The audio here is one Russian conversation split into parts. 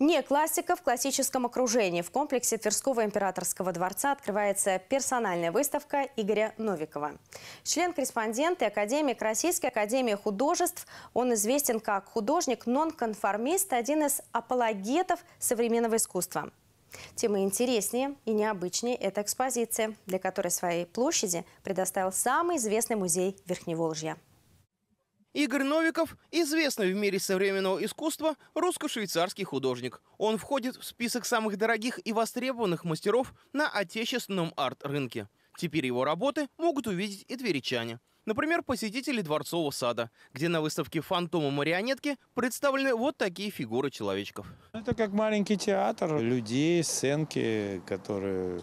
Не классика в классическом окружении. В комплексе Тверского императорского дворца открывается персональная выставка Игоря Новикова. Член-корреспондент и академик Российской академии художеств. Он известен как художник-нонконформист, один из апологетов современного искусства. Тем интереснее и необычнее эта экспозиция, для которой своей площади предоставил самый известный музей Верхневолжья. Игорь Новиков – известный в мире современного искусства русско-швейцарский художник. Он входит в список самых дорогих и востребованных мастеров на отечественном арт-рынке. Теперь его работы могут увидеть и тверичане. Например, посетители Дворцового сада, где на выставке «Фантомы марионетки» представлены вот такие фигуры человечков. Это как маленький театр людей, сценки, которые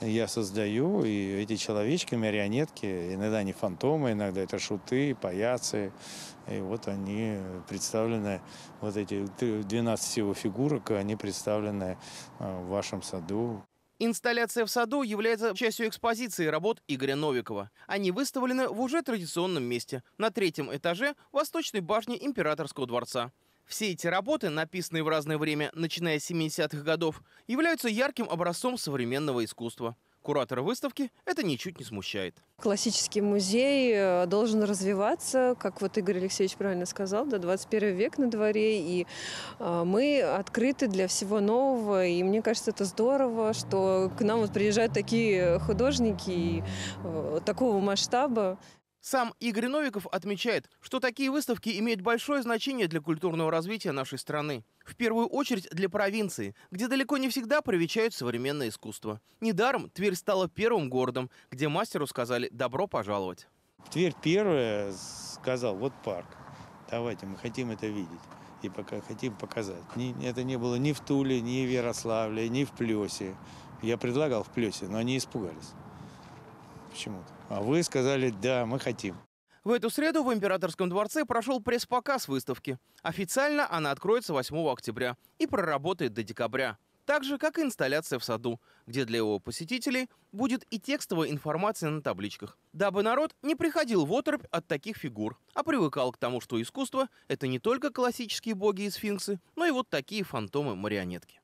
я создаю. И эти человечки, марионетки, иногда они фантомы, иногда это шуты, паяцы. И вот они представлены, вот эти 12 его фигурок, они представлены а, в вашем саду. Инсталляция в саду является частью экспозиции работ Игоря Новикова. Они выставлены в уже традиционном месте, на третьем этаже восточной башни Императорского дворца. Все эти работы, написанные в разное время, начиная с 70-х годов, являются ярким образцом современного искусства куратора выставки это ничуть не смущает. Классический музей э, должен развиваться, как вот Игорь Алексеевич правильно сказал, да, 21 век на дворе, и э, мы открыты для всего нового, и мне кажется, это здорово, что к нам вот приезжают такие художники э, такого масштаба. Сам Игорь Новиков отмечает, что такие выставки имеют большое значение для культурного развития нашей страны. В первую очередь для провинции, где далеко не всегда привечают современное искусство. Недаром Тверь стала первым городом, где мастеру сказали «добро пожаловать». Тверь первая сказал «вот парк, давайте, мы хотим это видеть» и пока хотим показать. это не было ни в Туле, ни в Ярославле, ни в Плесе. Я предлагал в Плесе, но они испугались почему-то. А вы сказали, да, мы хотим. В эту среду в Императорском дворце прошел пресс-показ выставки. Официально она откроется 8 октября и проработает до декабря. Так же, как и инсталляция в саду, где для его посетителей будет и текстовая информация на табличках. Дабы народ не приходил в оторопь от таких фигур, а привыкал к тому, что искусство – это не только классические боги и сфинксы, но и вот такие фантомы-марионетки.